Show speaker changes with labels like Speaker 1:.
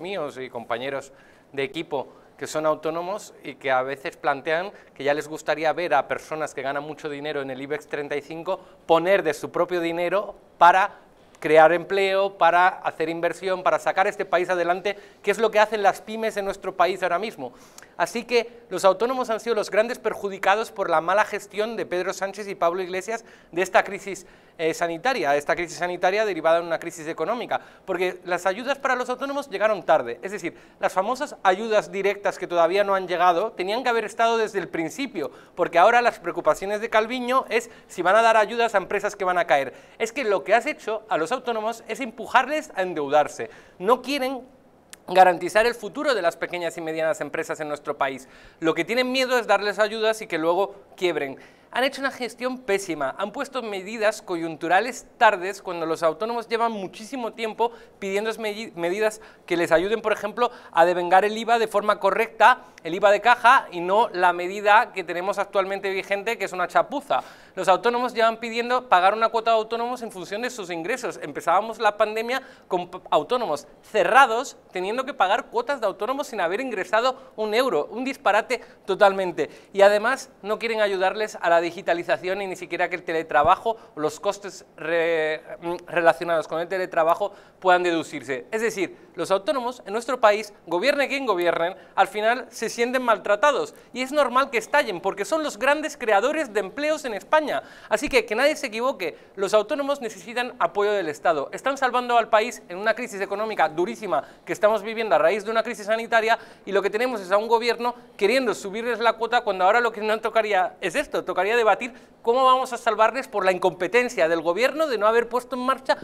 Speaker 1: míos y compañeros de equipo que son autónomos y que a veces plantean que ya les gustaría ver a personas que ganan mucho dinero en el IBEX 35 poner de su propio dinero para crear empleo, para hacer inversión, para sacar este país adelante, que es lo que hacen las pymes en nuestro país ahora mismo. Así que los autónomos han sido los grandes perjudicados por la mala gestión de Pedro Sánchez y Pablo Iglesias de esta crisis sanitaria eh, sanitaria, esta crisis sanitaria derivada de una crisis económica, porque las ayudas para los autónomos llegaron tarde, es decir, las famosas ayudas directas que todavía no han llegado tenían que haber estado desde el principio, porque ahora las preocupaciones de Calviño es si van a dar ayudas a empresas que van a caer. Es que lo que has hecho a los autónomos es empujarles a endeudarse. No quieren garantizar el futuro de las pequeñas y medianas empresas en nuestro país. Lo que tienen miedo es darles ayudas y que luego quiebren han hecho una gestión pésima, han puesto medidas coyunturales tardes cuando los autónomos llevan muchísimo tiempo pidiendo medidas que les ayuden, por ejemplo, a devengar el IVA de forma correcta, el IVA de caja y no la medida que tenemos actualmente vigente, que es una chapuza. Los autónomos llevan pidiendo pagar una cuota de autónomos en función de sus ingresos. Empezábamos la pandemia con autónomos cerrados, teniendo que pagar cuotas de autónomos sin haber ingresado un euro, un disparate totalmente. Y además no quieren ayudarles a la la digitalización y ni siquiera que el teletrabajo o los costes mm, relacionados con el teletrabajo puedan deducirse. Es decir, los autónomos en nuestro país, gobierne quien gobierne, al final se sienten maltratados y es normal que estallen porque son los grandes creadores de empleos en España. Así que que nadie se equivoque, los autónomos necesitan apoyo del Estado. Están salvando al país en una crisis económica durísima que estamos viviendo a raíz de una crisis sanitaria y lo que tenemos es a un gobierno queriendo subirles la cuota cuando ahora lo que no tocaría es esto, tocaría debatir cómo vamos a salvarles por la incompetencia del gobierno de no haber puesto en marcha